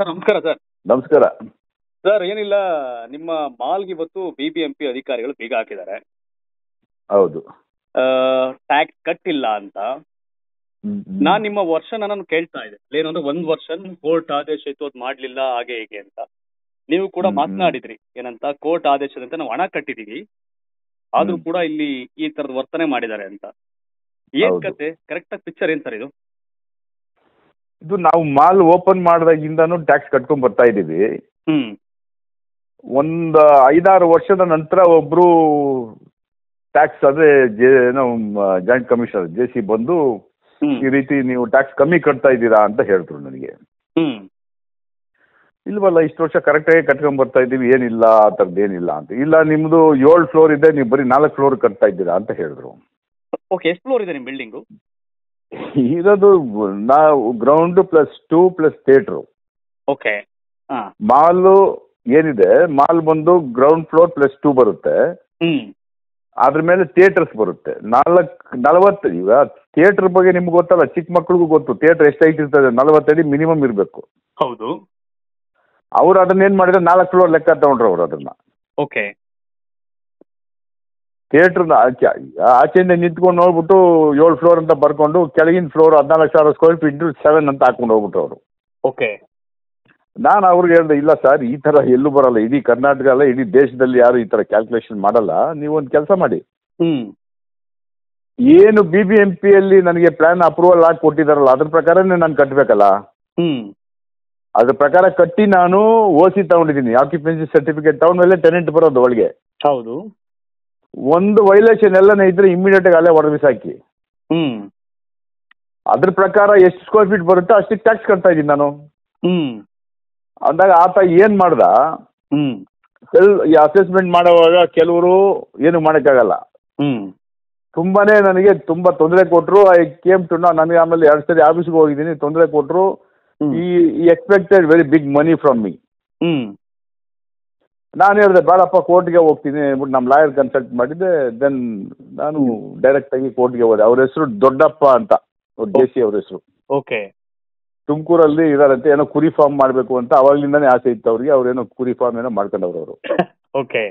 sir ನಮಸ್ಕಾರ sir ನಮಸ್ಕಾರ sir ಏನಿಲ್ಲ ನಿಮ್ಮ ಮಾಲ್ಗೆ ಇವತ್ತು ಬಿಬಿಎಂಪಿ ಅಧಿಕಾರಿಗಳು ಬೀಗ ಹಾಕಿದ್ದಾರೆ ಹೌದು ಟ್ಯಾಕ್ಸ್ ಕಟ್ ಅಂತ ನಾನ್ ನಿಮ್ಮ ವರ್ಷನ್ ನಾನು ಕೇಳ್ತಾ ಇದ್ದೆ ಏನಂದ್ರೆ ಒಂದ್ ವರ್ಷನ್ ಕೋರ್ಟ್ ಆದೇಶ ಇತ್ತು ಅದ್ ಮಾಡ್ಲಿಲ್ಲ ಹಾಗೆ ಹೇಗೆ ಅಂತ ನೀವು ಕೂಡ ಮಾತನಾಡಿದ್ರಿ ಏನಂತ ಕೋರ್ಟ್ ಆದೇಶದಂತೆ ನಾವು ಹಣ ಕಟ್ಟಿದೀವಿ ಆದ್ರೂ ಕೂಡ ಇಲ್ಲಿ ಈ ತರದ ವರ್ತನೆ ಮಾಡಿದ್ದಾರೆ ಅಂತ ಏನ್ ಕತೆ ಕರೆಕ್ಟ್ ಆಗಿ ಪಿಕ್ಚರ್ ಏನ್ ಸರ್ ಇದು ಇದು ನಾವು ಮಾಲ್ ಓಪನ್ ಮಾಡಿದಾಗಿಂದನೂ ಟ್ಯಾಕ್ಸ್ ಕಟ್ಕೊಂಡು ಬರ್ತಾ ಇದ್ದೀವಿ ಹ್ಞೂ ಒಂದು ಐದಾರು ವರ್ಷದ ನಂತರ ಒಬ್ರು ಟ್ಯಾಕ್ಸ್ ಅದೇ J joint commissioner J C ಬಂದು ಈ ರೀತಿ ನೀವು ಟ್ಯಾಕ್ಸ್ ಕಮ್ಮಿ ಕಟ್ತಾ ಇದ್ದೀರಾ ಅಂತ ಹೇಳಿದ್ರು ನನಗೆ ಹ್ಞೂ ಇಲ್ವಲ್ಲ ಇಷ್ಟು ವರ್ಷ ಕರೆಕ್ಟಾಗಿ ಕಟ್ಕೊಂಡ್ ಬರ್ತಾ ಇದ್ದೀವಿ ಏನಿಲ್ಲ ಆ ಥರದ್ದು ಏನಿಲ್ಲ ಅಂತ ಇಲ್ಲ ನಿಮ್ಮದು ಏಳು ಫ್ಲೋರ್ ಇದೆ ನೀವು ಬರೀ ನಾಲ್ಕು ಫ್ಲೋರ್ ಕಟ್ತಾ ಇದ್ದೀರಾ ಅಂತ ಹೇಳಿದ್ರು ಓಕೆ ಎಷ್ಟು ಫ್ಲೋರ್ ಇದೆ ನಿಮ್ಮ ಬಿಲ್ಡಿಂಗು ಇರೋದು ನಾವು ground plus two plus theatre okay ಹಾಂ ಮಾಲು ಏನಿದೆ ಮಾಲ್ ಬಂದು ಗ್ರೌಂಡ್ ಫ್ಲೋರ್ ಪ್ಲಸ್ ಟೂ ಬರುತ್ತೆ ಹ್ಞೂ ಅದ್ರ ಮೇಲೆ ಥಿಯೇಟರ್ಸ್ ಬರುತ್ತೆ ನಾಲ್ಕು ನಲವತ್ತು ಈಗ ಥಿಯೇಟ್ರ್ ಬಗ್ಗೆ ನಿಮ್ಗೆ ಗೊತ್ತಲ್ಲ ಚಿಕ್ಕ ಮಕ್ಳಿಗೂ ಗೊತ್ತು ಥಿಯೇಟರ್ ಎಷ್ಟು ಐಟ್ ಇರ್ತದೆ ನಲವತ್ತಡಿ ಮಿನಿಮಮ್ ಇರಬೇಕು ಹೌದು ಅವ್ರು ಅದನ್ನ ಏನು ಮಾಡಿದ್ರು ನಾಲ್ಕು ಫ್ಲೋರ್ ಲೆಕ್ಕ ತಗೊಂಡ್ರು ಅವ್ರು ಅದನ್ನ ಓಕೆ ಥಿಯೇಟರ್ ಆಚೆ ಆಚೆಯಿಂದ ನಿಂತ್ಕೊಂಡು ನೋಡ್ಬಿಟ್ಟು ಏಳು ಫ್ಲೋರ್ ಅಂತ ಬರ್ಕೊಂಡು ಕೆಳಗಿನ ಫ್ಲೋರ್ ಹದಿನಾಲ್ಕು ಸಾವಿರ ಸ್ಕ್ವೇರ್ ಫೀಟ್ ಸೆವೆನ್ ಅಂತ ಹಾಕೊಂಡು ಹೋಗ್ಬಿಟ್ಟು ಅವರು ಓಕೆ ನಾನು ಅವ್ರಿಗೆ ಹೇಳಿದೆ ಇಲ್ಲ ಸರ್ ಈ ಥರ ಎಲ್ಲೂ ಬರಲ್ಲ ಇಡೀ ಕರ್ನಾಟಕ ಅಲ್ಲ ಇಡೀ ದೇಶದಲ್ಲಿ ಯಾರು ಈ ಥರ ಕ್ಯಾಲ್ಕುಲೇಷನ್ ಮಾಡಲ್ಲ ನೀವೊಂದು ಕೆಲಸ ಮಾಡಿ ಏನು ಬಿ ಬಿ ಎಂ ಪಿಯಲ್ಲಿ ನನಗೆ ಪ್ಲಾನ್ ಅಪ್ರೂವಲ್ ಹಾಕಿ ಕೊಟ್ಟಿದ್ದಾರಲ್ಲ ಅದ್ರ ಪ್ರಕಾರನೇ ನಾನು ಕಟ್ಟಬೇಕಲ್ಲ ಅದ್ರ ಪ್ರಕಾರ ಕಟ್ಟಿ ನಾನು ಓ ಸಿ ತಗೊಂಡಿದ್ದೀನಿ ಆಕ್ಯುಪೆನ್ಸಿ ಸರ್ಟಿಫಿಕೇಟ್ ತಗೊಂಡ್ಮೇಲೆ ಟೆನೆಂಟ್ ಬರೋದು ಒಳಗೆ ಹೌದು ಒಂದು ವೈಲೇಷನ್ ಎಲ್ಲನೇ ಇದ್ರೆ ಇಮ್ಮಿಡಿಯೇಟ್ ಆಗಿ ಅಲ್ಲೇ ಹೊಡೆದು ಬಿಸಾಕಿ ಹ್ಮ್ ಅದ್ರ ಪ್ರಕಾರ ಎಷ್ಟು ಸ್ಕ್ವೇರ್ ಫೀಟ್ ಬರುತ್ತೆ ಅಷ್ಟಕ್ಕೆ ಟ್ಯಾಕ್ಸ್ ಕಟ್ತಾ ಇದ್ದೀನಿ ನಾನು ಹ್ಮ್ ಅಂದಾಗ ಆತ ಏನ್ ಮಾಡ್ದ ಹ್ಮ್ ಈ ಅಸೆಸ್ಮೆಂಟ್ ಮಾಡುವಾಗ ಕೆಲವರು ಏನು ಮಾಡೋಕ್ಕಾಗಲ್ಲ ಹ್ಮ್ ತುಂಬಾನೇ ನನಗೆ ತುಂಬಾ ತೊಂದರೆ ಕೊಟ್ಟರು ಐ ಕೇಮ್ ಟು ನಾ ನನಗೆ ಆಮೇಲೆ ಎರಡು ಸರಿ ಆಫೀಸ್ಗೆ ಹೋಗಿದ್ದೀನಿ ತೊಂದರೆ ಕೊಟ್ಟರು ಈ expected very big money from me hmm ನಾನು ಹೇಳಿದೆ ಬೇಡಪ್ಪ ಕೋರ್ಟ್ಗೆ ಹೋಗ್ತೀನಿ ಅಂದ್ಬಿಟ್ಟು ನಮ್ಮ ಲಾಯರ್ ಕನ್ಸಲ್ಟ್ ಮಾಡಿದ್ದೆ ದೆನ್ ನಾನು ಡೈರೆಕ್ಟ್ ಆಗಿ ಕೋರ್ಟ್ಗೆ ಹೋದೆ ಅವ್ರ ಹೆಸರು ದೊಡ್ಡಪ್ಪ ಅಂತ ಜೆ ಸಿ ಅವ್ರ ಹೆಸರು ಓಕೆ ತುಮಕೂರಲ್ಲಿ ಇದಾರಂತೆ ಏನೋ ಕುರಿ ಫಾರ್ಮ್ ಮಾಡಬೇಕು ಅಂತ ಅವಾಗ್ಲಿಂದಾನೇ ಆಸೆ ಇತ್ತು ಅವ್ರಿಗೆ ಏನೋ ಕುರಿ ಫಾರ್ಮ್ ಏನೋ ಮಾಡ್ಕೊಂಡವ್ರು ಅವರು ಓಕೆ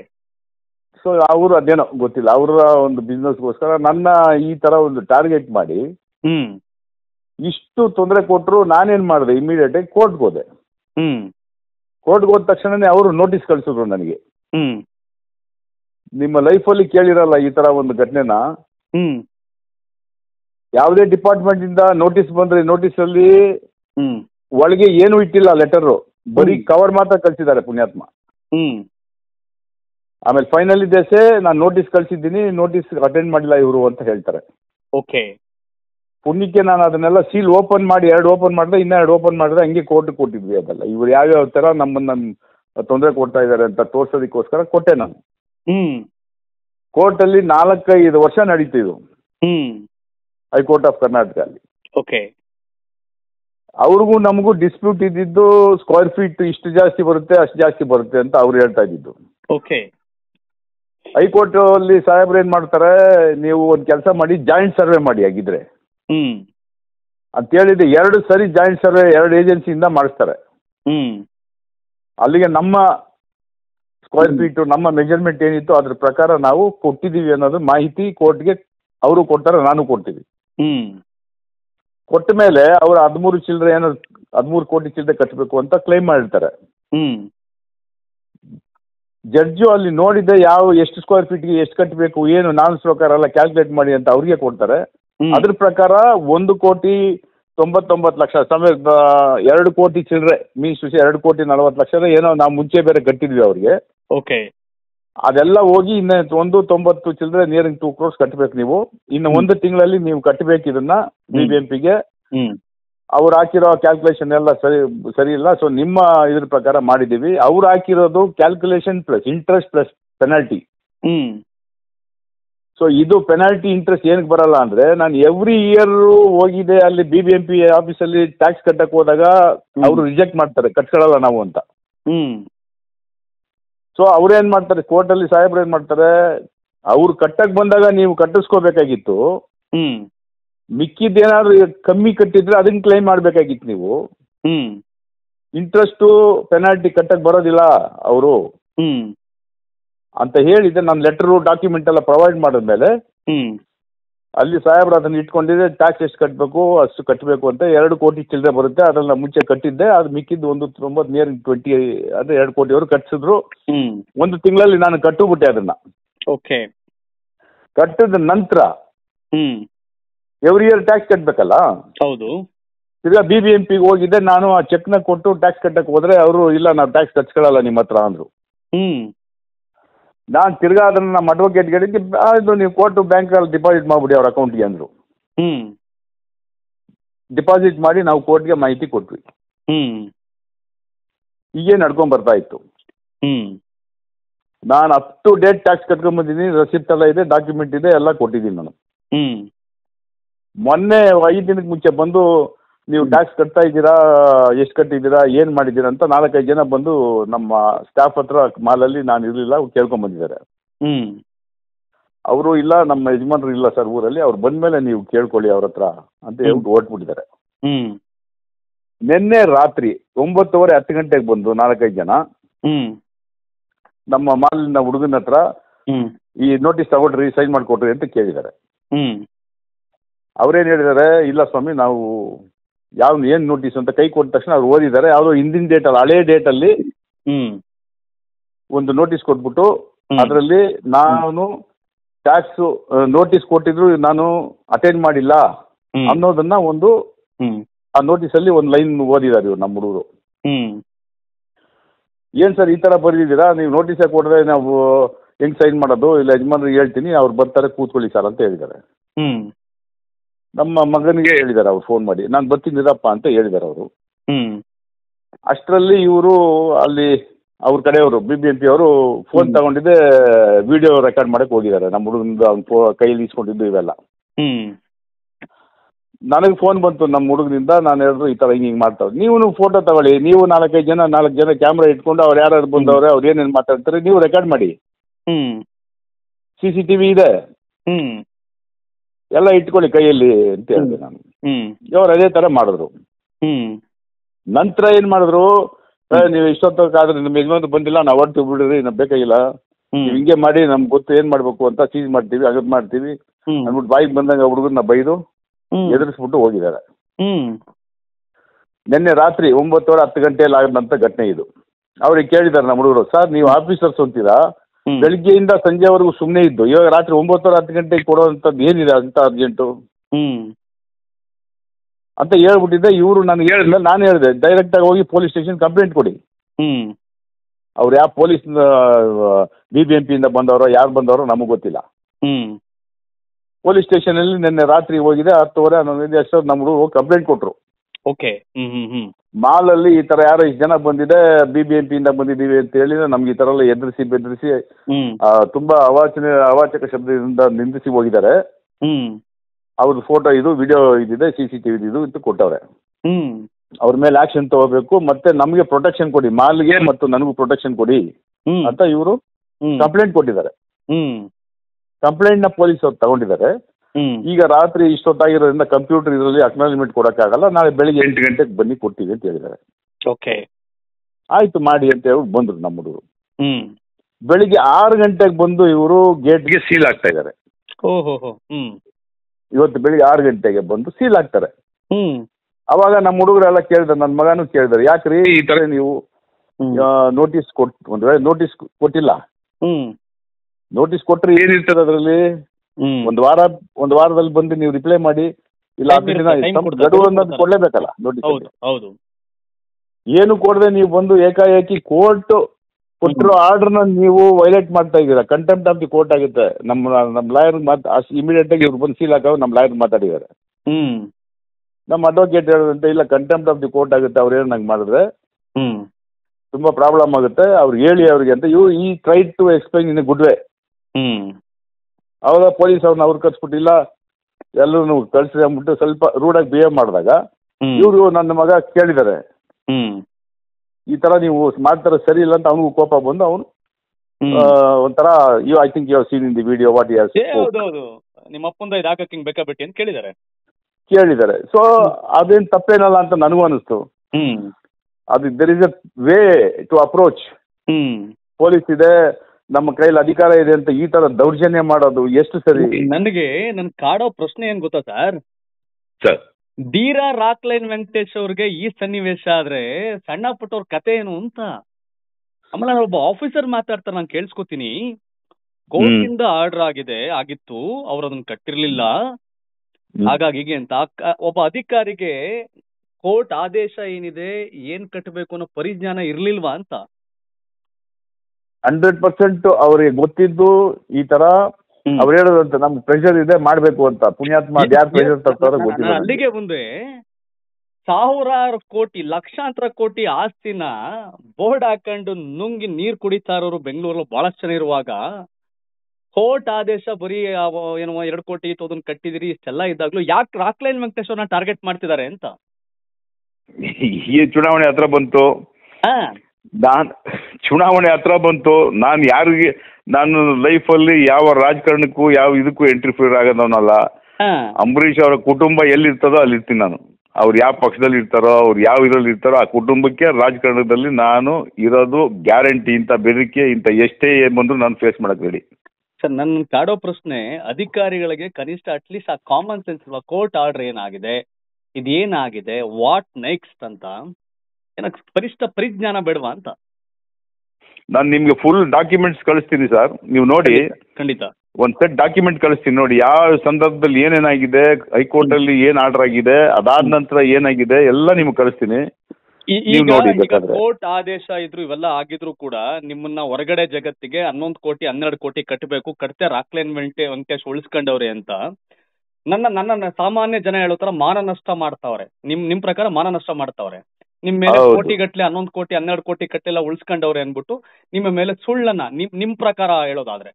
ಸೊ ಅವರು ಅದೇನೋ ಗೊತ್ತಿಲ್ಲ ಅವರ ಒಂದು ಬಿಸ್ನೆಸ್ಗೋಸ್ಕರ ನನ್ನ ಈ ಥರ ಒಂದು ಟಾರ್ಗೆಟ್ ಮಾಡಿ ಇಷ್ಟು ತೊಂದರೆ ಕೊಟ್ಟರು ನಾನೇನ್ ಮಾಡಿದೆ ಆಗಿ ಕೋರ್ಟ್ಗೆ ಹೋದೆ ಕೋರ್ಟ್ಗೆ ಹೋದ ತಕ್ಷಣನೇ ಅವರು ನೋಟಿಸ್ ಕಳಿಸಿದ್ರು ನನಗೆ ಹ್ಮ್ ನಿಮ್ಮ ಲೈಫಲ್ಲಿ ಕೇಳಿರಲ್ಲ ಈ ಥರ ಒಂದು ಘಟನೆನ ಹ್ಮ್ ಯಾವುದೇ ಡಿಪಾರ್ಟ್ಮೆಂಟ್ ಇಂದ ನೋಟಿಸ್ ಬಂದ್ರೆ ನೋಟಿಸ್ ಅಲ್ಲಿ ಒಳಗೆ ಏನು ಇಟ್ಟಿಲ್ಲ ಲೆಟರು ಬರೀ ಕವರ್ ಮಾತ್ರ ಕಳಿಸಿದ್ದಾರೆ ಪುಣ್ಯಾತ್ಮ ಹ್ಮ್ ಆಮೇಲೆ ಫೈನಲ್ ದೇಸೆ ನಾನು ನೋಟಿಸ್ ಕಳಿಸಿದ್ದೀನಿ ನೋಟಿಸ್ ಅಟೆಂಡ್ ಮಾಡಿಲ್ಲ ಇವರು ಅಂತ ಹೇಳ್ತಾರೆ ಓಕೆ ಪುಣ್ಯಕ್ಕೆ ನಾನು ಅದನ್ನೆಲ್ಲ ಸೀಲ್ ಓಪನ್ ಮಾಡಿ ಎರಡು ಓಪನ್ ಮಾಡಿದ್ರೆ ಇನ್ನೂ ಎರಡು ಓಪನ್ ಮಾಡಿದ್ರೆ ಹಂಗೆ ಕೋರ್ಟ್ ಕೊಟ್ಟಿದ್ವಿ ಅದೆಲ್ಲ ಇವ್ರು ಯಾವ್ಯಾವ ಥರ ನಮ್ಮನ್ನು ತೊಂದರೆ ಕೊಡ್ತಾ ಇದ್ದಾರೆ ಅಂತ ತೋರಿಸೋದಕ್ಕೋಸ್ಕರ ಕೊಟ್ಟೆ ನಾನು ಹ್ಞೂ ಕೋರ್ಟಲ್ಲಿ ನಾಲ್ಕೈದು ವರ್ಷ ನಡೀತು ಇದು ಹ್ಞೂ ಹೈಕೋರ್ಟ್ ಆಫ್ ಕರ್ನಾಟಕ ಅಲ್ಲಿ ಓಕೆ ಅವ್ರಿಗೂ ನಮಗೂ ಡಿಸ್ಪ್ಯೂಟ್ ಇದ್ದಿದ್ದು ಸ್ಕ್ವೇರ್ ಫೀಟ್ ಇಷ್ಟು ಜಾಸ್ತಿ ಬರುತ್ತೆ ಅಷ್ಟು ಜಾಸ್ತಿ ಬರುತ್ತೆ ಅಂತ ಅವ್ರು ಹೇಳ್ತಾ ಇದ್ದಿದ್ದು ಓಕೆ ಹೈಕೋರ್ಟ್ ಅಲ್ಲಿ ಸಾಹೇಬ್ರು ಏನು ಮಾಡ್ತಾರೆ ನೀವು ಒಂದು ಕೆಲಸ ಮಾಡಿ ಜಾಯಿಂಟ್ ಸರ್ವೆ ಮಾಡಿ ಆಗಿದ್ರೆ ಹ್ಞೂ ಹೇಳಿದ್ರೆ ಎರಡು ಸರಿ ಜಾಯಿಂಟ್ ಸರ್ವೆ ಎರಡು ಏಜೆನ್ಸಿಯಿಂದ ಮಾಡಿಸ್ತಾರೆ ಹ್ಞೂ ಅಲ್ಲಿಗೆ ನಮ್ಮ ಸ್ಕ್ವೇರ್ ಫೀಟು ನಮ್ಮ ಮೆಜರ್ಮೆಂಟ್ ಏನಿತ್ತು ಅದ್ರ ಪ್ರಕಾರ ನಾವು ಕೊಟ್ಟಿದ್ದೀವಿ ಅನ್ನೋದು ಮಾಹಿತಿ ಕೋರ್ಟ್ಗೆ ಅವರು ಕೊಡ್ತಾರೆ ನಾನು ಕೊಡ್ತೀವಿ ಹ್ಞೂ ಕೊಟ್ಟ ಮೇಲೆ ಅವರು ಹದಿಮೂರು ಚಿಲ್ಲರೆ ಏನೋ ಹದಿಮೂರು ಕೋಟಿ ಚಿಲ್ಲರೆ ಕಟ್ಟಬೇಕು ಅಂತ ಕ್ಲೈಮ್ ಮಾಡಿರ್ತಾರೆ ಹ್ಞೂ ಜಡ್ಜು ಅಲ್ಲಿ ನೋಡಿದ್ದೆ ಯಾವ ಎಷ್ಟು ಸ್ಕ್ವೇರ್ ಫೀಟ್ಗೆ ಎಷ್ಟು ಕಟ್ಟಬೇಕು ಏನು ನಾನು ಪ್ರಕಾರ ಎಲ್ಲ ಕ್ಯಾಲ್ಕುಲೇಟ್ ಮಾಡಿ ಅಂತ ಅವ್ರಿಗೆ ಕೊಡ್ತಾರೆ ಅದ್ರ ಪ್ರಕಾರ ಒಂದು ಕೋಟಿ ತೊಂಬತ್ತೊಂಬತ್ತು ಲಕ್ಷ ಸಮೇತ ಎರಡು ಕೋಟಿ ಚಿಲ್ಲರೆ ಮೀನ್ಸ್ ಎರಡು ಕೋಟಿ ನಲವತ್ತು ಲಕ್ಷ ಏನೋ ನಾವು ಮುಂಚೆ ಬೇರೆ ಕಟ್ಟಿದ್ವಿ ಅವ್ರಿಗೆ ಓಕೆ ಅದೆಲ್ಲ ಹೋಗಿ ಇನ್ನ ಒಂದು ತೊಂಬತ್ತು ಚಿಲ್ಲರೆ ನಿಯರಿಂಗ್ ಟೂ ಕ್ರೋರ್ಸ್ ಕಟ್ಟಬೇಕು ನೀವು ಇನ್ನು ಒಂದು ತಿಂಗಳಲ್ಲಿ ನೀವು ಕಟ್ಟಬೇಕು ಇದನ್ನ ಬಿ ಬಿ ಎಂ ಪಿಗೆ ಅವ್ರು ಹಾಕಿರೋ ಕ್ಯಾಲ್ಕುಲೇಷನ್ ಎಲ್ಲ ಸರಿ ಸರಿ ಇಲ್ಲ ಸೊ ನಿಮ್ಮ ಇದ್ರ ಪ್ರಕಾರ ಮಾಡಿದ್ದೀವಿ ಅವ್ರು ಹಾಕಿರೋದು calculation plus interest plus penalty so ಇದು ಪೆನಾಲ್ಟಿ ಇಂಟ್ರೆಸ್ಟ್ ಏನಕ್ಕೆ ಬರಲ್ಲ ಅಂದರೆ ನಾನು ಎವ್ರಿ ಇಯರು ಹೋಗಿದೆ ಅಲ್ಲಿ ಬಿ ಬಿ ಎಂ ಪಿ ಆಫೀಸಲ್ಲಿ ಟ್ಯಾಕ್ಸ್ ಕಟ್ಟಕ್ಕೆ ಹೋದಾಗ ಅವರು ರಿಜೆಕ್ಟ್ ಮಾಡ್ತಾರೆ ಕಟ್ಕೊಳ್ಳಲ್ಲ ನಾವು ಅಂತ ಹ್ಞೂ ಸೊ ಅವ್ರೇನು ಮಾಡ್ತಾರೆ ಕೋರ್ಟಲ್ಲಿ ಸಾಹೇಬ್ರು ಏನು ಮಾಡ್ತಾರೆ ಅವ್ರು ಕಟ್ಟಕ್ಕೆ ಬಂದಾಗ ನೀವು ಕಟ್ಟಿಸ್ಕೋಬೇಕಾಗಿತ್ತು ಹ್ಞೂ ಮಿಕ್ಕಿದ್ದೇನಾದ್ರು ಕಮ್ಮಿ ಕಟ್ಟಿದ್ರೆ ಅದನ್ನ ಕ್ಲೈಮ್ ಮಾಡಬೇಕಾಗಿತ್ತು ನೀವು ಹ್ಞೂ ಇಂಟ್ರೆಸ್ಟು ಪೆನಾಲ್ಟಿ ಕಟ್ಟಕ್ಕೆ ಬರೋದಿಲ್ಲ ಅವರು ಹ್ಞೂ ಅಂತ ಹೇಳಿದ್ದೆ ನಾನು ಲೆಟ್ರು ಡಾಕ್ಯುಮೆಂಟ್ ಎಲ್ಲ ಪ್ರೊವೈಡ್ ಮಾಡಿದ ಮೇಲೆ ಅಲ್ಲಿ ಸಾಹೇಬ್ರು ಅದನ್ನ ಇಟ್ಕೊಂಡಿದ್ದೆ ಟ್ಯಾಕ್ಸ್ ಎಷ್ಟು ಕಟ್ಟಬೇಕು ಅಷ್ಟು ಕಟ್ಟಬೇಕು ಅಂತ ಎರಡು ಕೋಟಿ ಚಿಲ್ಲರೆ ಬರುತ್ತೆ ಅದನ್ನ ಮುಂಚೆ ಕಟ್ಟಿದ್ದೆ ಅದು ಮಿಕ್ಕಿದ್ದು ಒಂದು ತೊಂಬತ್ತು ನಿಯರ್ ಟ್ವೆಂಟಿ ಅಂದ್ರೆ ಎರಡು ಕೋಟಿ ಅವರು ಕಟ್ಸಿದ್ರು ಹ್ಮ್ ಒಂದು ತಿಂಗಳಲ್ಲಿ ನಾನು ಕಟ್ಟುಬಿಟ್ಟೆ ಅದನ್ನ ಓಕೆ ಕಟ್ಟಿದ ನಂತರ ಹ್ಮ್ ಎವ್ರಿ ಇಯರ್ ಟ್ಯಾಕ್ಸ್ ಕಟ್ಟಬೇಕಲ್ಲ ಹೌದು ಈಗ ಬಿ ಬಿ ಎಂ ಪಿಗೆ ಹೋಗಿದ್ದೆ ನಾನು ಆ ಚೆಕ್ನ ಕೊಟ್ಟು ಟ್ಯಾಕ್ಸ್ ಕಟ್ಟಕ್ಕೆ ಹೋದ್ರೆ ಅವರು ಇಲ್ಲ ನಾವು ಟ್ಯಾಕ್ಸ್ ಕಟ್ಸ್ಕೊಳ್ಳಲ್ಲ ನಿಮ್ಮ ಹತ್ರ ಅಂದ್ರು ಹ್ಮ್ ನಾನು ತಿರ್ಗಾ ಅದನ್ನು ನಮ್ಮ ಅಡ್ವೊಕೇಟ್ ಹೇಳಿದ್ದೆ ಅದು ನೀವು ಕೊಟ್ಟು ಬ್ಯಾಂಕಲ್ಲಿ ಡಿಪಾಸಿಟ್ ಮಾಡಿಬಿಡಿ ಅವ್ರ ಅಕೌಂಟ್ಗೆ ಅಂದರು ಹ್ಞೂ ಡಿಪಾಸಿಟ್ ಮಾಡಿ ನಾವು ಕೋರ್ಟ್ಗೆ ಮಾಹಿತಿ ಕೊಟ್ವಿ ಹ್ಞೂ ಹೀಗೆ ನಡ್ಕೊಂಡು ಬರ್ತಾ ಇತ್ತು ಹ್ಞೂ ನಾನು ಅಪ್ ಡೇಟ್ ಟ್ಯಾಕ್ಸ್ ಬಂದಿದ್ದೀನಿ ರಸೀಪ್ಟ್ ಎಲ್ಲ ಇದೆ ಡಾಕ್ಯುಮೆಂಟ್ ಇದೆ ಎಲ್ಲ ಕೊಟ್ಟಿದ್ದೀನಿ ನಾನು ಹ್ಞೂ ಮೊನ್ನೆ ಐದು ದಿನಕ್ಕೆ ಮುಂಚೆ ಬಂದು ನೀವು ಟ್ಯಾಕ್ಸ್ ಕಟ್ತಾ ಇದ್ದೀರಾ ಎಷ್ಟು ಕಟ್ಟಿದ್ದೀರಾ ಏನು ಮಾಡಿದ್ದೀರಾ ಅಂತ ನಾಲ್ಕೈದು ಜನ ಬಂದು ನಮ್ಮ ಸ್ಟಾಫ್ ಹತ್ರ ಮಾಲಲ್ಲಿ ನಾನು ಇರಲಿಲ್ಲ ಬಂದಿದ್ದಾರೆ ಹ್ಞೂ ಅವರು ಇಲ್ಲ ನಮ್ಮ ಯಜಮಾನ್ರು ಇಲ್ಲ ಸರ್ ಊರಲ್ಲಿ ಅವ್ರು ಬಂದ ಮೇಲೆ ನೀವು ಕೇಳ್ಕೊಳ್ಳಿ ಅವ್ರ ಹತ್ರ ಅಂತ ಹೇಳ್ಬಿಟ್ಟು ಹೊರಟ್ಬಿಟ್ಟಿದ್ದಾರೆ ಹ್ಞೂ ನಿನ್ನೆ ರಾತ್ರಿ ಒಂಬತ್ತುವರೆ ಹತ್ತು ಗಂಟೆಗೆ ಬಂದು ನಾಲ್ಕೈದು ಜನ ಹ್ಞೂ ನಮ್ಮ ಮಾಲಿನ ಹುಡುಗನ ಹತ್ರ ಈ ನೋಟಿಸ್ ತಗೊಳ್ರಿ ಸೈನ್ ಮಾಡಿಕೊಟ್ರಿ ಅಂತ ಕೇಳಿದ್ದಾರೆ ಹ್ಞೂ ಅವ್ರೇನು ಹೇಳಿದ್ದಾರೆ ಇಲ್ಲ ಸ್ವಾಮಿ ನಾವು ಯಾವ್ದು ಏನು ನೋಟಿಸ್ ಅಂತ ಕೈ ಕೊಟ್ಟ ತಕ್ಷಣ ಅವ್ರು ಓದಿದ್ದಾರೆ ಯಾವ್ದೋ ಹಿಂದಿನ ಡೇಟ್ ಹಳೆ ಡೇಟ್ ಅಲ್ಲಿ ಹ್ಮ್ ಒಂದು ನೋಟಿಸ್ ಕೊಟ್ಬಿಟ್ಟು ಅದರಲ್ಲಿ ನಾನು ಟ್ಯಾಕ್ಸ್ ನೋಟಿಸ್ ಕೊಟ್ಟಿದ್ರು ನಾನು ಅಟೆಂಡ್ ಮಾಡಿಲ್ಲ ಅನ್ನೋದನ್ನ ಒಂದು ಆ ನೋಟಿಸ್ ಅಲ್ಲಿ ಒಂದು ಲೈನ್ ಓದಿದ್ದಾರೆ ಇವ್ರು ನಮ್ಮ ಹುಡುಗರು ಹ್ಮ್ ಸರ್ ಈ ತರ ಬರೆದಿದ್ದೀರಾ ನೀವು ನೋಟಿಸ್ ಕೊಟ್ಟರೆ ನಾವು ಹೆಂಗ್ ಸೈನ್ ಮಾಡೋದು ಇಲ್ಲ ಯಜಮಾನ್ರಿಗೆ ಹೇಳ್ತೀನಿ ಅವ್ರು ಬರ್ತಾರೆ ಕೂತ್ಕೊಳ್ಳಿ ಸರ್ ಅಂತ ಹೇಳಿದ್ದಾರೆ ಹ್ಮ್ ನಮ್ಮ ಮಗನಿಗೆ ಹೇಳಿದ್ದಾರೆ ಅವ್ರು ಫೋನ್ ಮಾಡಿ ನಾನು ಬರ್ತೀನಿ ಅಂತ ಹೇಳಿದಾರೆ ಅವರು ಅಷ್ಟರಲ್ಲಿ ಇವರು ಅಲ್ಲಿ ಅವ್ರ ಕಡೆಯವರು ಬಿ ಬಿ ಎಂ ಪಿ ಅವರು ಫೋನ್ ತಗೊಂಡಿದ್ದೆ ವಿಡಿಯೋ ರೆಕಾರ್ಡ್ ಮಾಡಕ್ಕೆ ಹೋಗಿದ್ದಾರೆ ನಮ್ಮ ಹುಡುಗಂದು ಅವ್ನ ಫೋ ಕೈಯಲ್ಲಿ ಇಸ್ಕೊಂಡಿದ್ದು ಇವೆಲ್ಲ ನನಗೆ ಫೋನ್ ಬಂತು ನಮ್ಮ ಹುಡುಗನಿಂದ ನಾನು ಹೇಳಿದ್ರು ಈ ಥರ ಹಿಂಗೆ ಹಿಂಗೆ ಮಾಡ್ತಾವೆ ನೀವು ಫೋಟೋ ತಗೊಳ್ಳಿ ನೀವು ನಾಲ್ಕೈದು ಜನ ನಾಲ್ಕು ಜನ ಕ್ಯಾಮ್ರಾ ಇಟ್ಕೊಂಡು ಅವ್ರು ಯಾರ್ಯಾರು ಬಂದವ್ರೆ ಅವ್ರು ಏನೇನು ಮಾತಾಡ್ತಾರೆ ನೀವು ರೆಕಾರ್ಡ್ ಮಾಡಿ ಹ್ಮ್ ಸಿ ಸಿ ಟಿ ವಿ ಇದೆ ಹ್ಮ್ ಎಲ್ಲ ಇಟ್ಕೊಳ್ಳಿ ಕೈಯಲ್ಲಿ ಅಂತ ಹೇಳಿದೆ ನಾನು ಇವರು ಅದೇ ತರ ಮಾಡಿದ್ರು ನಂತರ ಏನು ಮಾಡಿದ್ರು ನೀವು ಇಷ್ಟೊತ್ತಾದ್ರೆ ನಿಮ್ಮ ಯಜಮಾನ ಬಂದಿಲ್ಲ ನಾವು ಹೊರಟು ಬಿಡ್ರಿ ನಮ್ ಬೇಕಾಗಿಲ್ಲ ಹಿಂಗೆ ಮಾಡಿ ನಮ್ಗೆ ಗೊತ್ತು ಏನು ಮಾಡಬೇಕು ಅಂತ ಚೀಸ್ ಮಾಡ್ತೀವಿ ಅಗದ್ ಮಾಡ್ತೀವಿ ಅಂದ್ಬಿಟ್ಟು ಬಾಯಿಗೆ ಬಂದಂಗೆ ಹುಡುಗರನ್ನ ಬೈದು ಎದುರಿಸ್ಬಿಟ್ಟು ಹೋಗಿದ್ದಾರೆ ನಿನ್ನೆ ರಾತ್ರಿ ಒಂಬತ್ತುವರೆ ಹತ್ತು ಗಂಟೆಯಲ್ಲಿ ಆಗದಂತ ಘಟನೆ ಇದು ಅವ್ರಿಗೆ ಕೇಳಿದ್ದಾರೆ ನಮ್ಮ ಹುಡುಗರು ಸರ್ ನೀವು ಆಫೀಸರ್ಸ್ ಅಂತೀರಾ ಬೆಳಗ್ಗೆಯಿಂದ ಬೆಳಿಗ್ಗೆಯಿಂದ ಸಂಜೆವರೆಗೂ ಸುಮ್ಮನೆ ಇದ್ದು ಇವಾಗ ರಾತ್ರಿ ಒಂಬತ್ತುವರೆ ಹತ್ತು ಗಂಟೆಗೆ ಕೊಡುವಂಥದ್ದು ಏನಿದೆ ಅಂತ ಅರ್ಜೆಂಟು ಹ್ಮ್ ಅಂತ ಹೇಳ್ಬಿಟ್ಟಿದ್ದೆ ಇವರು ನನಗೆ ಹೇಳಿಲ್ಲ ನಾನು ಹೇಳಿದೆ ಆಗಿ ಹೋಗಿ ಪೊಲೀಸ್ ಸ್ಟೇಷನ್ ಕಂಪ್ಲೇಂಟ್ ಕೊಡಿ ಹ್ಮ್ ಅವ್ರು ಯಾವ ಪೊಲೀಸ್ ಬಿ ಬಿ ಎಂ ಪಿಯಿಂದ ಬಂದವರೋ ಯಾರು ಬಂದವರೋ ನಮಗೆ ಗೊತ್ತಿಲ್ಲ ಹ್ಮ್ ಪೊಲೀಸ್ ಸ್ಟೇಷನಲ್ಲಿ ನಿನ್ನೆ ರಾತ್ರಿ ಹೋಗಿದೆ ಹತ್ತುವರೆ ಹನ್ನೊಂದು ಅಷ್ಟು ನಮ್ಮರು ಕಂಪ್ಲೇಂಟ್ ಕೊಟ್ಟರು ಓಕೆ ಹ್ಮ್ ಹ್ಮ್ ಹ್ಮ್ ಮಾಲಲ್ಲಿ ಈ ತರ ಯಾರೋ ಇಷ್ಟು ಜನ ಬಂದಿದೆ ಬಿ ಬಿ ಎಂ ಬಂದಿದ್ದೀವಿ ಅಂತ ಹೇಳಿ ನಮ್ಗೆ ಈ ತರ ಎಲ್ಲ ಎದುರಿಸಿ ಬೆದರಿಸಿ ತುಂಬಾ ಅವಾಚನೆ ಅವಾಚಕ ಶಬ್ದದಿಂದ ನಿಂದಿಸಿ ಹೋಗಿದ್ದಾರೆ ಹ್ಮ್ ಫೋಟೋ ಇದು ವಿಡಿಯೋ ಇದಿದೆ ಸಿ ಸಿ ಟಿ ಇದು ಅಂತ ಕೊಟ್ಟವ್ರೆ ಹ್ಮ್ ಅವ್ರ ಮೇಲೆ ಆಕ್ಷನ್ ತಗೋಬೇಕು ಮತ್ತೆ ನಮಗೆ ಪ್ರೊಟೆಕ್ಷನ್ ಕೊಡಿ ಮಾಲ್ಗೆ ಮತ್ತು ನನಗೂ ಪ್ರೊಟೆಕ್ಷನ್ ಕೊಡಿ ಅಂತ ಇವರು ಕಂಪ್ಲೇಂಟ್ ಕೊಟ್ಟಿದ್ದಾರೆ ಹ್ಮ್ ಪೊಲೀಸ್ ಅವ್ರು ತಗೊಂಡಿದ್ದಾರೆ ಈಗ ರಾತ್ರಿ ಇಷ್ಟೊತ್ತಾಗಿರೋದ್ರಿಂದ ಕಂಪ್ಯೂಟರ್ ಇದರಲ್ಲಿ ಅಕ್ನಾಲಜ್ಮೆಂಟ್ ಕೊಡೋಕ್ಕಾಗಲ್ಲ ನಾಳೆ ಬೆಳಿಗ್ಗೆ ಎಂಟು ಗಂಟೆಗೆ ಬನ್ನಿ ಕೊಡ್ತೀವಿ ಅಂತ ಹೇಳಿದ್ದಾರೆ ಓಕೆ ಆಯ್ತು ಮಾಡಿ ಅಂತ ಹೇಳಿ ಬಂದರು ನಮ್ಮ ಹುಡುಗರು ಬೆಳಿಗ್ಗೆ ಆರು ಗಂಟೆಗೆ ಬಂದು ಇವರು ಗೇಟ್ಗೆ ಸೀಲ್ ಆಗ್ತಾ ಇದ್ದಾರೆ ಇವತ್ತು ಬೆಳಿಗ್ಗೆ ಆರು ಗಂಟೆಗೆ ಬಂದು ಸೀಲ್ ಆಗ್ತಾರೆ ಅವಾಗ ನಮ್ಮ ಹುಡುಗರೆಲ್ಲ ಕೇಳಿದ್ರೆ ನನ್ನ ಮಗನು ಕೇಳಿದಾರೆ ಯಾಕ್ರಿ ಈ ತರ ನೀವು ನೋಟಿಸ್ ಕೊಟ್ಟು ಒಂದು ನೋಟಿಸ್ ಕೊಟ್ಟಿಲ್ಲ ನೋಟಿಸ್ ಕೊಟ್ಟರೆ ಏನಿರ್ತದೆ ಅದರಲ್ಲಿ ಒಂದ್ ವಾರ ಒಂದ್ ವಾರದಲ್ಲಿ ಬಂದು ನೀವು ರಿಪ್ಲೈ ಮಾಡಿ ಇಲ್ಲ ಹದಿನೈದು ಹೌದು ಏನು ಕೊಡದೆ ನೀವು ಬಂದು ಏಕಾಏಕಿ ಕೋರ್ಟ್ ಕೊಟ್ಟಿರೋ ನ ನೀವು ವೈಲೇಟ್ ಮಾಡ್ತಾ ಇದ್ದೀರಾ ಕಂಟೆಂಪ್ಟ್ ಆಫ್ ದಿ ಕೋರ್ಟ್ ಆಗುತ್ತೆ ನಮ್ಮ ನಮ್ಮ ಲಾಯರ್ ಮಾತು ಇಮಿಡಿಯೇಟ್ ಆಗಿ ಇವ್ರು ಬಂದು ಸೀಲ್ ಹಾಕೋದು ನಮ್ಮ ಲಾಯರ್ ಮಾತಾಡಿದ್ದಾರೆ ಹ್ಮ್ ನಮ್ಮ ಅಡ್ವೊಕೇಟ್ ಹೇಳೋದಂತೆ ಇಲ್ಲ ಕಂಟೆಂಪ್ಟ್ ಆಫ್ ದಿ ಕೋರ್ಟ್ ಆಗುತ್ತೆ ಅವ್ರು ಏನು ನಂಗೆ ಮಾಡಿದ್ರೆ ಹ್ಮ್ ತುಂಬಾ ಪ್ರಾಬ್ಲಮ್ ಆಗುತ್ತೆ ಅವ್ರು ಹೇಳಿ ಅವ್ರಿಗೆ ಅಂತ ಯು ಈ try to explain in good way hmm ಅವಾಗ ಪೊಲೀಸ್ ಅವ್ರನ್ನ ಅವ್ರು ಕರ್ಸ್ಬಿಟ್ಟಿಲ್ಲ ಎಲ್ಲರೂ ಕಳ್ಸಿ ಅಂದ್ಬಿಟ್ಟು ಸ್ವಲ್ಪ ರೂಡಾಗಿ ಬಿಹೇವ್ ಮಾಡಿದಾಗ ಇವರು ನನ್ನ ಮಗ ಕೇಳಿದ್ದಾರೆ ಈ ತರ ನೀವು ಮಾಡ್ತಾರೆ ಸರಿ ಇಲ್ಲ ಅಂತ ಅವನಿಗೂ ಕೋಪ ಬಂದು ಅವನು ಒಂಥರ you I think you seen in the video what you ನಿಮ್ಮ ಅಪ್ಪಂದ ಇದು ಹಾಕಕ್ಕೆ ಬೇಕಾ ಬೇಕಾಬಿಟ್ಟಿ ಅಂತ ಕೇಳಿದಾರೆ ಕೇಳಿದ್ದಾರೆ ಸೊ ಅದೇನ್ ತಪ್ಪೇನಲ್ಲ ಅಂತ ನನಗೂ ಅನಿಸ್ತು ಅದು there is a way to approach police ಇದೆ ನಮ್ಮ ಕೈಯಲ್ಲಿ ಅಧಿಕಾರ ಇದೆ ಅಂತ ಈ ತರ ದೌರ್ಜನ್ಯ ಮಾಡೋದು ಎಷ್ಟು ಸರಿ ನನಗೆ ನನ್ ಕಾಡೋ ಪ್ರಶ್ನೆ ಏನ್ ಗೊತ್ತಾ sir sir Rockline Venkatesh ಅವ್ರಿಗೆ ಈ ಸನ್ನಿವೇಶ ಆದ್ರೆ ಸಣ್ಣ ಪುಟ್ಟವ್ರ ಕತೆ ಏನು ಅಂತ ಆಮೇಲೆ ನಾನು ಒಬ್ಬ ಆಫೀಸರ್ ಮಾತಾಡ್ತಾರೆ ನಾನು ಕೇಳಿಸ್ಕೊತೀನಿ ಇಂದ ಆರ್ಡರ್ ಆಗಿದೆ ಆಗಿತ್ತು ಅವ್ರು ಅದನ್ನ ಕಟ್ಟಿರ್ಲಿಲ್ಲ ಹಾಗಾಗಿ ಅಂತ ಒಬ್ಬ ಅಧಿಕಾರಿಗೆ ಕೋರ್ಟ್ ಆದೇಶ ಏನಿದೆ ಏನ್ ಕಟ್ಟಬೇಕು ಅನ್ನೋ ಪರಿಜ್ಞಾನ ಇರ್ಲಿಲ್ವಾ ಅಂತ ಹಂಡ್ರೆಡ್ ಪರ್ಸೆಂಟ್ ಅವ್ರಿಗೆ ಗೊತ್ತಿದ್ದು ಈ ತರ ಅವ್ರು ಹೇಳದಂತ ನಮ್ಗೆ ಪ್ರೆಷರ್ ಇದೆ ಮಾಡ್ಬೇಕು ಅಂತ ಪುಣ್ಯಾತ್ಮ ಯಾರು ಪ್ರೆಷರ್ ಗೊತ್ತಿಲ್ಲ ಅಲ್ಲಿಗೆ ಮುಂದೆ ಸಾವಿರಾರು ಕೋಟಿ ಲಕ್ಷಾಂತರ ಕೋಟಿ ಆಸ್ತಿನ ಬೋರ್ಡ್ ಹಾಕೊಂಡು ನುಂಗಿ ನೀರ್ ಕುಡಿತಾ ಇರೋರು ಬೆಂಗಳೂರಲ್ಲಿ ಬಹಳಷ್ಟು ಜನ ಇರುವಾಗ ಕೋರ್ಟ್ ಆದೇಶ ಬರೀ ಏನೋ ಎರಡು ಕೋಟಿ ಇತ್ತು ಅದನ್ನ ಕಟ್ಟಿದಿರಿ ಇಷ್ಟೆಲ್ಲ ಇದ್ದಾಗ್ಲೂ ಯಾಕೆ ರಾಕ್ಲೈನ್ ವೆಂಕಟೇಶ್ವರನ ಟಾರ್ಗೆಟ್ ಮಾಡ್ತಿದ್ದಾರೆ ಅಂತ ಈ ಚುನಾವಣೆ ಹತ್ರ ಬಂತು ನಾನು ಚುನಾವಣೆ ಹತ್ರ ಬಂತು ನಾನು ಯಾರಿಗೆ ನಾನು ಲೈಫಲ್ಲಿ ಯಾವ ರಾಜಕಾರಣಕ್ಕೂ ಯಾವ ಇದಕ್ಕೂ ಎಂಟ್ರಿಫಿಯರ್ ಆಗೋದವನಲ್ಲ ಅಂಬರೀಷ್ ಅವರ ಕುಟುಂಬ ಎಲ್ಲಿರ್ತದೋ ಅಲ್ಲಿ ಇರ್ತೀನಿ ನಾನು ಅವ್ರು ಯಾವ ಪಕ್ಷದಲ್ಲಿ ಇರ್ತಾರೋ ಅವ್ರು ಯಾವ ಇದರಲ್ಲಿ ಇರ್ತಾರೋ ಆ ಕುಟುಂಬಕ್ಕೆ ರಾಜಕಾರಣದಲ್ಲಿ ನಾನು ಇರೋದು ಗ್ಯಾರಂಟಿ ಇಂಥ ಬೆದರಿಕೆ ಇಂಥ ಎಷ್ಟೇ ಏನು ಬಂದರೂ ನಾನು ಫೇಸ್ ಮಾಡಕ್ ರೆಡಿ ಸರ್ ನನ್ನ ಕಾಡೋ ಪ್ರಶ್ನೆ ಅಧಿಕಾರಿಗಳಿಗೆ ಕನಿಷ್ಠ ಅಟ್ಲೀಸ್ಟ್ ಆ ಕಾಮನ್ ಸೆನ್ಸ್ ಕೋರ್ಟ್ ಆರ್ಡರ್ ಏನಾಗಿದೆ ಇದೇನಾಗಿದೆ ವಾಟ್ ನೆಕ್ಸ್ಟ್ ಅಂತ ಏನಕ್ಕೆ ಪರಿಷ್ಠ ಪರಿಜ್ಞಾನ ಬೇಡವಾ ಅಂತ ನಾನು ನಿಮ್ಗೆ ಫುಲ್ ಡಾಕ್ಯುಮೆಂಟ್ಸ್ ಕಳಿಸ್ತೀನಿ ಸರ್ ನೀವು ನೋಡಿ ಖಂಡಿತ ಒಂದ್ ಸೆಟ್ ಡಾಕ್ಯುಮೆಂಟ್ ಕಳಿಸ್ತೀನಿ ನೋಡಿ ಯಾವ ಸಂದರ್ಭದಲ್ಲಿ ಏನೇನಾಗಿದೆ ಹೈಕೋರ್ಟ್ ಅಲ್ಲಿ ಏನ್ ಆರ್ಡರ್ ಆಗಿದೆ ಅದಾದ ನಂತರ ಏನಾಗಿದೆ ಎಲ್ಲ ನಿಮ್ಗೆ ಕಳಿಸ್ತೀನಿ ಕೋರ್ಟ್ ಆದೇಶ ಇದ್ರು ಇವೆಲ್ಲ ಆಗಿದ್ರು ಕೂಡ ನಿಮ್ಮನ್ನ ಹೊರಗಡೆ ಜಗತ್ತಿಗೆ ಹನ್ನೊಂದು ಕೋಟಿ ಹನ್ನೆರಡು ಕೋಟಿ ಕಟ್ಟಬೇಕು ಕಟ್ತೆ ರಾಕ್ಲೇನ್ ವೆಂಟೆ ವೆಂಕಟೇಶ್ ಉಳಿಸ್ಕೊಂಡವ್ರೆ ಅಂತ ನನ್ನ ನನ್ನ ಸಾಮಾನ್ಯ ಜನ ಹೇಳೋ ತರ ಮಾನ ನಷ್ಟ ಮಾಡ್ತಾವ್ರೆ ನಿಮ್ ನಿಮ್ ಪ್ರಕಾರ ಮಾನ ನಷ್ಟ ಮಾಡ್ತಾವ್ರೆ ನಿಮ್ ಮೇಲೆ ಕೋಟಿ ಗಟ್ಟಲೆ ಹನ್ನೊಂದು ಕೋಟಿ ಹನ್ನೆರಡು ಕೋಟಿ ಕಟ್ಟೆಲ್ಲ ಉಳಿಸ್ಕೊಂಡವ್ರೆ ಅನ್ಬಿಟ್ಟು ನಿಮ್ಮ ಮೇಲೆ ಸುಳ್ಳನ್ನ ನಿಮ್ ನಿಮ್ ಪ್ರಕಾರ ಹೇಳೋದಾದ್ರೆ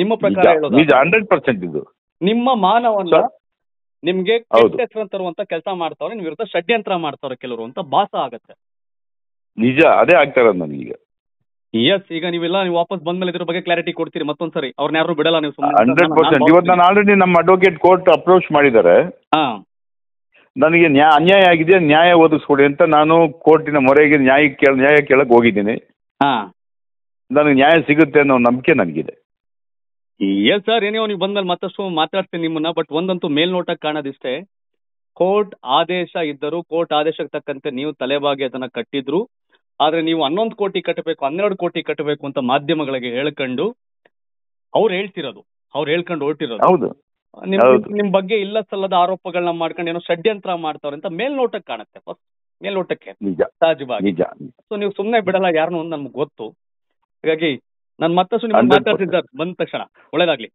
ನಿಮ್ಮ ಪ್ರಕಾರ ಹೇಳೋದು ಇದು ನಿಮ್ಮ ಮಾನವನ್ನ ನಿಮ್ಗೆ ಹೆಸರು ತರುವಂತ ಕೆಲಸ ಮಾಡ್ತಾವ್ರೆ ನಿಮ್ ವಿರುದ್ಧ ಷಡ್ಯಂತ್ರ ಮಾಡ್ತಾವ್ರೆ ಕೆಲವರು ಅಂತ ಭಾಸ ಆಗತ್ತೆ ನಿಜ ಅದೇ ಆಗ್ತಾ ಎಸ್ ಈಗ ನೀವೆಲ್ಲ ನೀವು ವಾಪಸ್ ಬಂದ ಮೇಲೆ ಇದ್ರ ಬಗ್ಗೆ ಕ್ಲಾರಿಟಿ ಕೊಡ್ತೀರಿ ಮತ್ತೊಂದ್ಸರಿ ಅವ್ರನ್ನ ಯಾರು ಬಿಡಲ್ಲ ನೀವು ಹಂಡ್ರೆಡ್ ಇವತ್ತು ನಾನು ಆಲ್ರೆಡಿ ನಮ್ಮ ಅಡ್ವೊಕೇಟ್ ಕೋರ್ಟ್ ಅಪ್ರೋಚ್ ಮಾಡಿದ್ದಾರೆ ಹಾ ನನಗೆ ನ್ಯಾ ಅನ್ಯಾಯ ಆಗಿದೆ ನ್ಯಾಯ ಒದಗಿಸ್ಕೊಡಿ ಅಂತ ನಾನು ಕೋರ್ಟಿನ ಮೊರೆಗೆ ನ್ಯಾಯ ಕೇಳ ನ್ಯಾಯ ಕೇಳಕ್ಕೆ ಹೋಗಿದ್ದೀನಿ ನನಗೆ ನ್ಯಾಯ ಸಿಗುತ್ತೆ ಅನ್ನೋ ನಂಬಿಕೆ ನನಗಿದೆ ಎಸ್ ಸರ್ ಏನೇ ನೀವು ಬಂದ್ಮೇಲೆ ಮತ್ತಷ್ಟು ಮಾತಾಡ್ತೀನಿ ನಿಮ್ಮನ್ನ ಬಟ್ ಒಂದಂತೂ ಮೇಲ್ನೋಟಕ್ಕೆ ಕಾಣೋದಿಷ್ಟೇ ಕೋರ್ಟ್ ಆದೇಶ ಇದ್ದರೂ ಕೋರ್ಟ್ ಆದೇಶಕ್ಕೆ ತಕ್ಕಂತೆ ನೀವು ತಲೆಬಾಗಿ ಅದನ್ನ ಕಟ್ಟಿದ್ರು ಆದ್ರೆ ನೀವು ಹನ್ನೊಂದು ಕೋಟಿ ಕಟ್ಟಬೇಕು ಹನ್ನೆರಡು ಕೋಟಿ ಕಟ್ಟಬೇಕು ಅಂತ ಮಾಧ್ಯಮಗಳಿಗೆ ಹೇಳ್ಕೊಂಡು ಅವ್ರು ಹೇಳ್ತಿರೋದು ಅವ್ರು ಹೇಳ್ಕೊಂಡು ಹೊರಟಿರೋದು ಹೌದು ನಿಮ್ ನಿಮ್ ಬಗ್ಗೆ ಇಲ್ಲ ಸಲ್ಲದ ಆರೋಪಗಳನ್ನ ಮಾಡ್ಕೊಂಡು ಏನೋ ಷಡ್ಯಂತ್ರ ಮಾಡ್ತಾವ್ರೆ ಅಂತ ಮೇಲ್ನೋಟಕ್ಕೆ ಕಾಣುತ್ತೆ ಫಸ್ಟ್ ಮೇಲ್ನೋಟಕ್ಕೆ ಸಹಜವಾಗಿ ನಿಜ ಸೊ ನೀವು ಸುಮ್ನೆ ಬಿಡಲ್ಲ ಯಾರನ್ನು ಒಂದು ನಮ್ಗೆ ಗೊತ್ತು ಹಾಗಾಗಿ ನಾನು ಮತ್ತಷ್ಟು ನಿಮ್ಗೆ ಮಾತಾಡ್ತಿದ್ದಾರೆ ಬಂದ ತಕ್ಷಣ ಒಳ್ಳೇದಾಗ್ಲಿ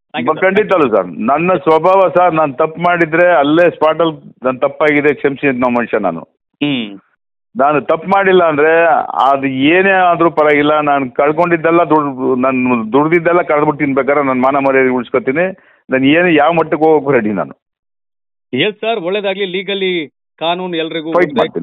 ಖಂಡಿತ ಸರ್ ನನ್ನ ಸ್ವಭಾವ ಸರ್ ನಾನು ತಪ್ಪು ಮಾಡಿದ್ರೆ ಅಲ್ಲೇ ಸ್ಪಾಟಲ್ ನನ್ನ ತಪ್ಪಾಗಿದೆ ಕ್ಷಮಿಸಿ ನಾವು ಮನುಷ್ಯ ನಾನು ಹ್ಮ್ ನಾನು ತಪ್ಪು ಮಾಡಿಲ್ಲ ಅಂದರೆ ಅದು ಏನೇ ಆದರೂ ಪರವಾಗಿಲ್ಲ ನಾನು ಕಳ್ಕೊಂಡಿದ್ದೆಲ್ಲ ದುಡ್ಡು ನಾನು ದುಡ್ದಿದ್ದೆಲ್ಲ ಕಳ್ದ್ಬಿಟ್ಟು ಬೇಕಾದ್ರೆ ನನ್ನ ಮಾನ ಮರ್ಯಾದೆ ಉಳಿಸ್ಕೊತೀನಿ ನಾನು ಏನು ಯಾವ ಮಟ್ಟಕ್ಕೆ ಹೋಗ್ಬೇಕು ರೆಡಿ ನಾನು ಸರ್ ಒಳ್ಳೇದಾಗ್ಲಿ ಲೀಗಲಿ ಕಾನೂನು ಎಲ್ರಿಗೂ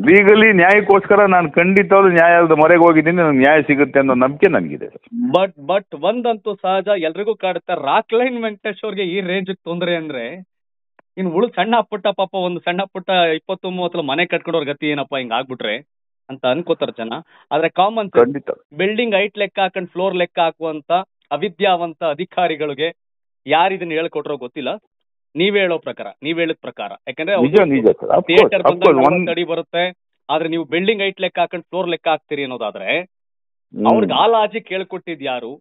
ಲೀಗಲಿ ನ್ಯಾಯಕ್ಕೋಸ್ಕರ ನಾನು ಖಂಡಿತವಾದ ನ್ಯಾಯಾಲಯದ ಮೊರೆಗೆ ಹೋಗಿದ್ದೀನಿ ನನಗೆ ನ್ಯಾಯ ಸಿಗುತ್ತೆ ಅನ್ನೋ ನಂಬಿಕೆ ನನಗಿದೆ ಬಟ್ ಬಟ್ ಒಂದಂತೂ ಸಹಜ ಎಲ್ರಿಗೂ ಕಾಡುತ್ತೆ ರಾಕ್ ಲೈನ್ ವೆಂಕಟೇಶ್ ಅವ್ರಿಗೆ ಈ ರೇಂಜ್ ತೊಂದರೆ ಅಂದ್ರೆ ಇನ್ ಉಳ್ ಸಣ್ಣ ಪುಟ್ಟ ಪಾಪ ಒಂದು ಸಣ್ಣ ಪುಟ್ಟ ಇಪ್ಪತ್ತು ಮೂವತ್ತು ಮನೆ ಕಟ್ಕೊಂಡವ್ರ ಗತಿ ಏನಪ್ಪಾ ಹಿಂಗ್ ಆಗ್ಬಿಟ್ರೆ ಅಂತ ಅನ್ಕೋತಾರ ಜನ ಆದ್ರೆ ಕಾಮನ್ ಬಿಲ್ಡಿಂಗ್ ಹೈಟ್ ಲೆಕ್ಕ ಹಾಕೊಂಡ್ ಫ್ಲೋರ್ ಲೆಕ್ಕ ಹಾಕುವಂತ ಅವಿದ್ಯಾವಂತ ಅಧಿಕಾರಿಗಳಿಗೆ ಯಾರು ಇದನ್ನ ಹೇಳ್ಕೊಟ್ರೋ ಗೊತ್ತಿಲ್ಲ ನೀವ್ ಹೇಳೋ ಪ್ರಕಾರ ನೀವ್ ಹೇಳಿದ ಪ್ರಕಾರ ಯಾಕಂದ್ರೆ ಥಿಯೇಟರ್ ಅಡಿ ಬರುತ್ತೆ ಆದ್ರೆ ನೀವು ಬಿಲ್ಡಿಂಗ್ ಹೈಟ್ ಲೆಕ್ಕ ಹಾಕೊಂಡ್ ಫ್ಲೋರ್ ಲೆಕ್ಕ ಹಾಕ್ತೀರಿ ಅನ್ನೋದಾದ್ರೆ ಅವ್ರಿಗೆ ಆ ಲಾಜಿಕ್ ಹೇಳ್ಕೊಟ್ಟಿದ್ ಯಾರು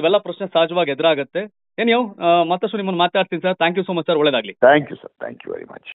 ಇವೆಲ್ಲ ಪ್ರಶ್ನೆ ಸಹಜವಾಗಿ ಎದುರಾಗತ್ತೆ ಏನ್ ನೀವು uh, ಮತ್ತಷ್ಟು ನಿಮ್ಮನ್ನು ಮಾತಾಡ್ತೀನಿ sir thank you so much sir ಒಳ್ಳೇದಾಗ್ಲಿ thank you sir thank you very much